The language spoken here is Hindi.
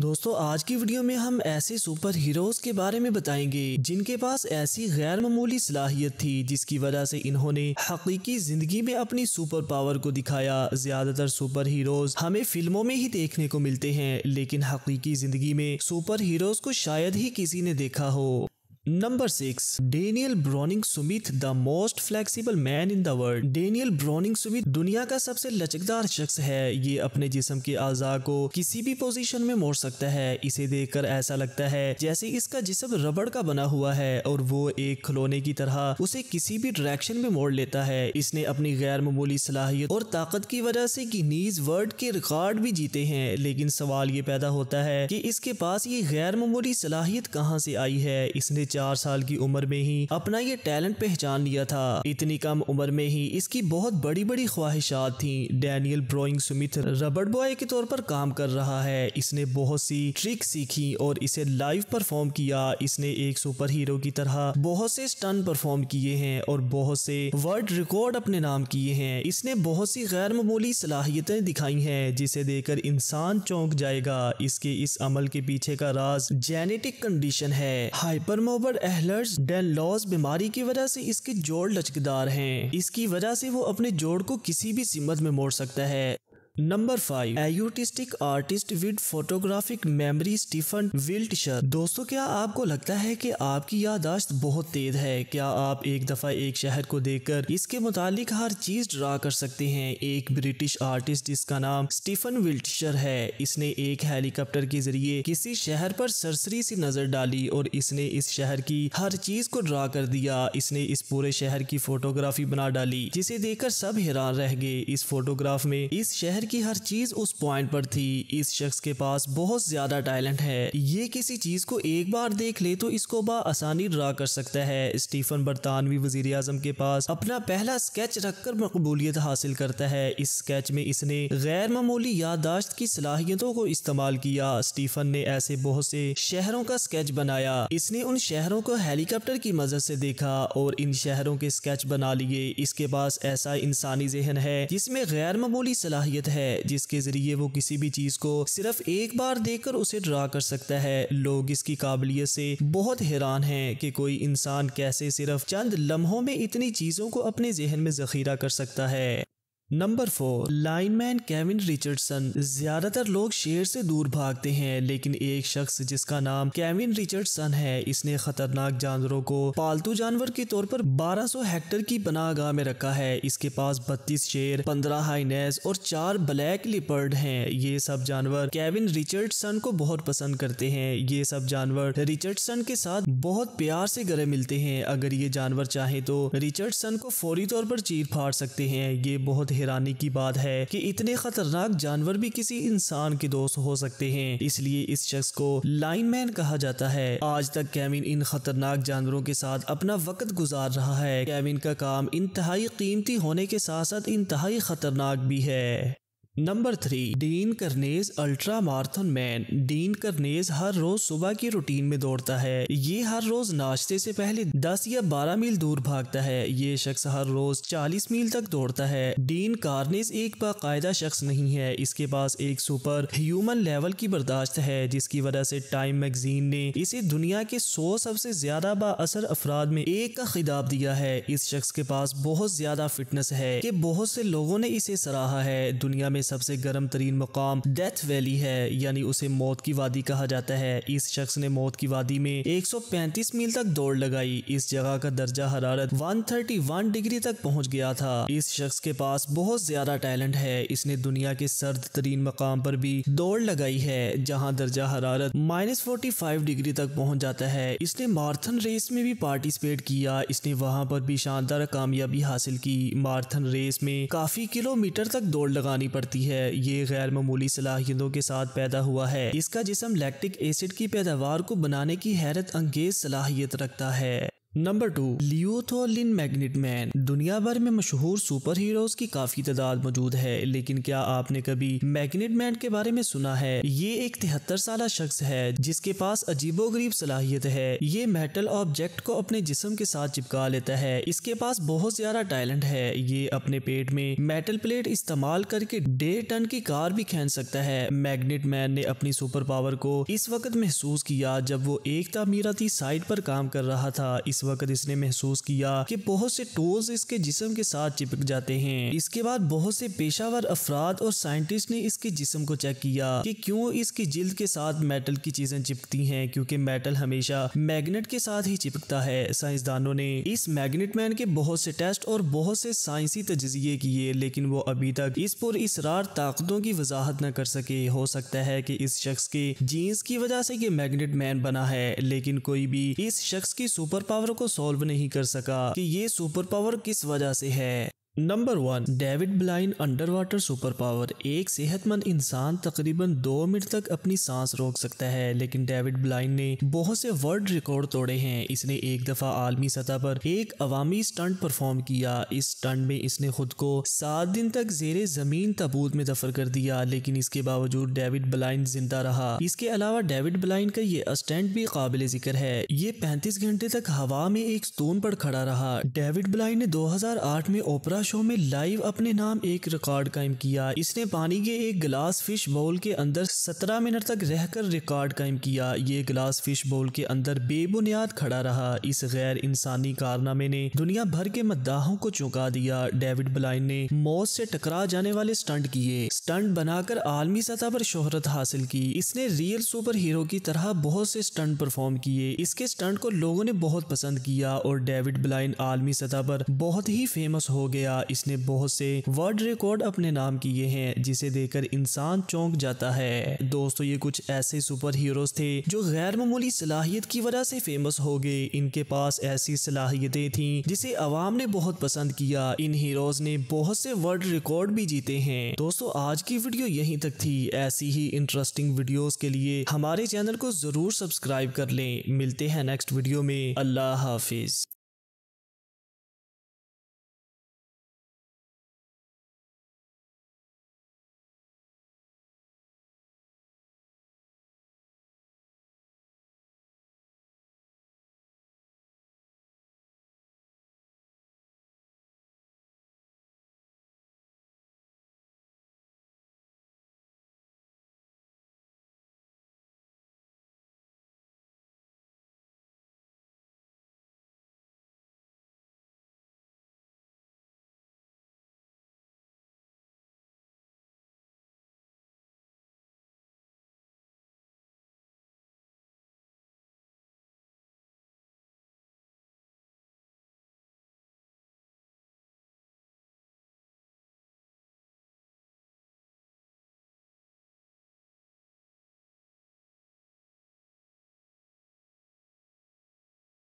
दोस्तों आज की वीडियो में हम ऐसे सुपर हीरोज के बारे में बताएंगे जिनके पास ऐसी गैर मामूली सलाहियत थी जिसकी वजह से इन्होंने हकीकी जिंदगी में अपनी सुपर पावर को दिखाया ज्यादातर सुपर हीरोज हमें फिल्मों में ही देखने को मिलते हैं लेकिन हकीकी जिंदगी में सुपर हीरोज को शायद ही किसी ने देखा हो Number 6. Daniel Browning Sumit the most flexible man in the world. Daniel Browning Sumit दुनिया का सबसे लचकदार शख्स है ये अपने जिसम के आजा को किसी भी पोजीशन में मोड़ सकता है इसे देखकर ऐसा लगता है जैसे इसका जिसम रबड़ का बना हुआ है और वो एक खिलौने की तरह उसे किसी भी डायरेक्शन में मोड़ लेता है इसने अपनी गैर मामूली सलाहियत और ताकत की वजह से गिनीज वर्ल्ड के रिकॉर्ड भी जीते हैं लेकिन सवाल ये पैदा होता है की इसके पास ये गैर मामूली सलाहियत कहाँ से आई है इसने चार साल की उम्र में ही अपना ये टैलेंट पहचान लिया था इतनी कम उम्र में ही इसकी बहुत बड़ी बड़ी ख्वाहिशात थी डैनियल ब्रोइंग सुमित रबड़ बॉय के तौर पर काम कर रहा है इसने बहुत सी ट्रिक सीखी और इसे लाइव परफॉर्म किया इसने एक सुपर हीरो की तरह बहुत से स्टन परफॉर्म किए हैं और बहुत से वर्ल्ड रिकॉर्ड अपने नाम किए हैं इसने बहुत सी गैर मामूली सलाहियतें दिखाई हैं जिसे देखकर इंसान चौंक जाएगा इसके इस अमल के पीछे का राज जेनेटिक कंडीशन है हाइपर पर एहलर्स लॉस बीमारी की वजह से इसके जोड़ लचकदार हैं इसकी वजह से वो अपने जोड़ को किसी भी सिमत में मोड़ सकता है number five autistic artist with photographic memory Stephen Wiltshire दोस्तों क्या आपको लगता है कि आपकी यादाश्त बहुत तेज है क्या आप एक दफा एक शहर को देखकर इसके मुतालिक हर चीज ड्रा कर सकते हैं एक ब्रिटिश आर्टिस्ट जिसका नाम स्टीफन विल्टशर है इसने एक हेलीकॉप्टर के जरिए किसी शहर पर सरसरी सी नजर डाली और इसने इस शहर की हर चीज को ड्रा कर दिया इसने इस पूरे शहर की फोटोग्राफी बना डाली जिसे देखकर सब हैरान रह गए इस फोटोग्राफ में इस शहर की हर चीज उस पॉइंट पर थी इस शख्स के पास बहुत ज्यादा टैलेंट है ये किसी चीज को एक बार देख ले तो इसको आसानी ड्रा कर सकता है स्टीफन बरतानवी वजीर आजम के पास अपना पहला स्केच रखकर मकबूलियत हासिल करता है इस स्केच में इसने गैर मामूली यादाश्त की सलाहियतों को इस्तेमाल किया स्टीफन ने ऐसे बहुत से शहरों का स्केच बनाया इसने उन शहरों को हेलीकॉप्टर की मदद से देखा और इन शहरों के स्केच बना लिए इसके पास ऐसा इंसानी जहन है जिसमें गैर मामूली सलाहियत है जिसके जरिए वो किसी भी चीज को सिर्फ एक बार देखकर उसे ड्रा कर सकता है लोग इसकी काबिलियत से बहुत हैरान हैं कि कोई इंसान कैसे सिर्फ चंद लम्हों में इतनी चीजों को अपने जहन में जखीरा कर सकता है number four lineman Kevin Richardson ज्यादातर लोग शेर से दूर भागते हैं लेकिन एक शख्स जिसका नाम केविन रिचर्डसन है इसने खतरनाक जानवरों को पालतू जानवर के तौर पर 1200 हेक्टर की पनागाह में रखा है इसके पास 32 शेर 15 हाइनेस और चार ब्लैक लिपर्ड हैं ये सब जानवर केविन रिचर्डसन को बहुत पसंद करते हैं ये सब जानवर रिचर्डसन के साथ बहुत प्यार से गले मिलते हैं अगर ये जानवर चाहे तो रिचर्डसन को फौरी तौर पर चीर फाड़ सकते हैं ये बहुत हैरानी की बात है कि इतने खतरनाक जानवर भी किसी इंसान के दोस्त हो सकते हैं इसलिए इस शख्स को लाइनमैन कहा जाता है आज तक कैमिन इन खतरनाक जानवरों के साथ अपना वक्त गुजार रहा है कैमिन का काम इंतहाई कीमती होने के साथ साथ इंतहाई खतरनाक भी है number three Dean Karnazes ultra marathon man Dean Karnazes हर रोज सुबह की रूटीन में दौड़ता है ये हर रोज नाश्ते से पहले 10 या 12 मील दूर भागता है ये शख्स हर रोज 40 मील तक दौड़ता है डीन कार्नेज एक बाकायदा शख्स नहीं है इसके पास एक सुपर ह्यूमन लेवल की बर्दाश्त है जिसकी वजह से टाइम मैगजीन ने इसे दुनिया के सौ सबसे ज्यादा बासर अफराद में एक का खिताब दिया है इस शख्स के पास बहुत ज्यादा फिटनेस है की बहुत से लोगों ने इसे सराहा है दुनिया में सबसे गर्म तरीन मकाम डेथ वैली है यानी उसे मौत की वादी कहा जाता है इस शख्स ने मौत की वादी में 135 मील तक दौड़ लगाई इस जगह का दर्जा हरारत 131 डिग्री तक पहुंच गया था इस शख्स के पास बहुत ज्यादा टैलेंट है इसने दुनिया के सर्द तरीन मकाम पर भी दौड़ लगाई है जहाँ दर्जा हरारत माइनस फोर्टी डिग्री तक पहुँच जाता है इसने मार्थन रेस में भी पार्टिसिपेट किया इसने वहाँ पर भी शानदार कामयाबी हासिल की मार्थन रेस में काफी किलोमीटर तक दौड़ लगानी पड़ती आती है ये गैर मामूली सलाहियतों के साथ पैदा हुआ है इसका जिसम लैक्टिक एसिड की पैदावार को बनाने की हैरत अंगेज सलाहियत रखता है number two Liew Thow Lin magnet man दुनिया भर में मशहूर सुपर हीरोज की काफी तादाद मौजूद है लेकिन क्या आपने कभी मैग्नेट मैन के बारे में सुना है ये एक तिहत्तर साल शख्स है जिसके पास अजीबोगरीब सलाहियत है ये मेटल ऑब्जेक्ट को अपने जिसम के साथ चिपका लेता है इसके पास बहुत ज्यादा टैलेंट है ये अपने पेट में मेटल प्लेट इस्तेमाल करके डेढ़ टन की कार भी खेन सकता है मैग्नेट मैन ने अपनी सुपर पावर को इस वक्त महसूस किया जब वो एक तामीराती साइट पर काम कर रहा था इस वक्त इसने महसूस किया कि बहुत से टोल्स इसके जिसम के साथ चिपक जाते हैं इसके बाद बहुत से पेशावर अफराद और साइंटिस्ट ने इसके जिसम को चेक किया कि क्यों इसकी जिल्द के साथ मेटल की चीजें चिपकती हैं क्योंकि मेटल हमेशा मैग्नेट के साथ ही चिपकता है साइंसदानों ने इस मैग्नेट मैन के बहुत से टेस्ट और बहुत से साइंसी तजिए किए लेकिन वो अभी तक इस पर इसरार ताकतों की वजाहत न कर सके हो सकता है कि इस शख्स के जीन्स की वजह से ये मैग्नेट मैन बना है लेकिन कोई भी इस शख्स की सुपर पावर को सॉल्व नहीं कर सका कि ये सुपर पावर किस वजह से है number one David Blaine under water super power एक सेहतमंद इंसान तकरीबन दो मिनट तक अपनी सांस रोक सकता है लेकिन डेविड ब्लाइन ने बहुत से वर्ल्ड रिकॉर्ड तोड़े हैं इसने एक दफा आलमी सतह पर एक अवामी स्टंट परफॉर्म किया इस स्टंट में इसने खुद को सात दिन तक जेर जमीन तबूत में दफर कर दिया लेकिन इसके बावजूद डेविड ब्लाइन जिंदा रहा इसके अलावा डेविड ब्लाइन का ये स्टंट भी काबिल जिक्र है ये पैंतीस घंटे तक हवा में एक स्टोन पर खड़ा रहा डेविड ब्लाइन ने दो में ओपरा शो में लाइव अपने नाम एक रिकॉर्ड कायम किया इसने पानी के एक गिलास फिश बाउल के अंदर सत्रह मिनट तक रहकर रिकॉर्ड कायम किया ये गिलास फिश बाउल के अंदर बेबुनियाद खड़ा रहा इस गैर इंसानी कारनामे ने दुनिया भर के मद्दाहों को चौंका दिया डेविड ब्लाइन ने मौत से टकरा जाने वाले स्टंट किए स्टंट बनाकर आलमी सतह पर शोहरत हासिल की इसने रियल सुपर हीरो की तरह बहुत से स्टंट परफॉर्म किए इसके स्टंट को लोगों ने बहुत पसंद किया और डेविड ब्लाइन आलमी सतह पर बहुत ही फेमस हो गया किया इसने बहुत से वर्ल्ड रिकॉर्ड अपने नाम किए हैं जिसे देखकर इंसान चौंक जाता है दोस्तों ये कुछ ऐसे सुपर हीरोज थे जो गैर मामूली सलाहियत की वजह से फेमस हो गए इनके पास ऐसी सलाहियतें थी जिसे अवाम ने बहुत पसंद किया इन हीरोज ने बहुत से वर्ल्ड रिकॉर्ड भी जीते हैं दोस्तों आज की वीडियो यहीं तक थी ऐसी ही इंटरेस्टिंग वीडियोस के लिए हमारे चैनल को जरूर सब्सक्राइब कर लें मिलते हैं नेक्स्ट वीडियो में अल्लाह हाफिज